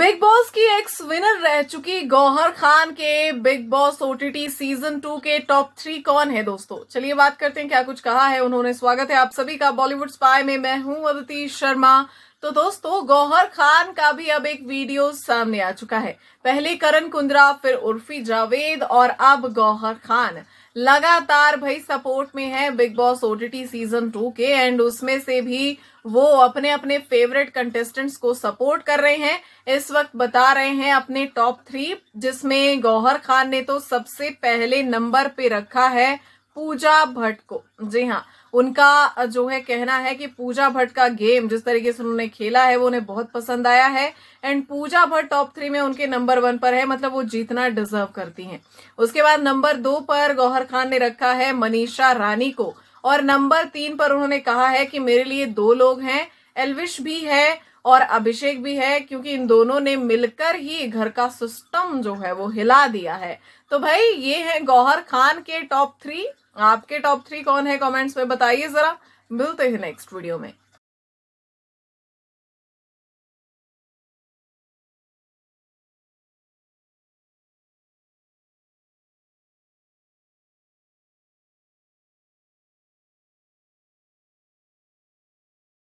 big Boss की ex winner रह चुकी गौहर खान के Bigg Boss OTT season two के टॉप थ्री कौन है दोस्तों चलिए बात करते हैं क्या कुछ कहा है उन्होंने स्वागत है आप सभी का बॉलीवुड स्पाई में मैं हूं अदिति शर्मा तो दोस्तों गौहर खान का भी अब एक वीडियो सामने आ चुका है पहले करण कुंद्रा फिर उर्फी जावेद और अब गौहर खान लगातार भाई सपोर्ट में है Bigg Boss OTT season two के एंड उसमें से भी वो अपने अपने फेवरेट कंटेस्टेंट्स को सपोर्ट कर रहे हैं इस वक्त बता रहे हैं अपने टॉप थ्री जिसमें गौहर खान ने तो सबसे पहले नंबर पे रखा है पूजा भट्ट को जी हाँ उनका जो है कहना है कि पूजा भट्ट का गेम जिस तरीके से उन्होंने खेला है वो उन्हें बहुत पसंद आया है and Pooja Bhatt top three में उनके नंबर वन पर है मतलब वो जीतना डिजर्व करती हैं उसके बाद नंबर दो पर गौहर खान ने रखा है मनीषा रानी को और नंबर तीन पर उन्होंने कहा है कि मेरे लिए दो लोग हैं एलविश भी है और अभिषेक भी है क्योंकि इन दोनों ने मिलकर ही घर का सिस्टम जो है वो हिला दिया है तो भाई ये है गौहर खान के टॉप थ्री आपके टॉप थ्री कौन है कमेंट्स में बताइए जरा मिलते हैं नेक्स्ट वीडियो में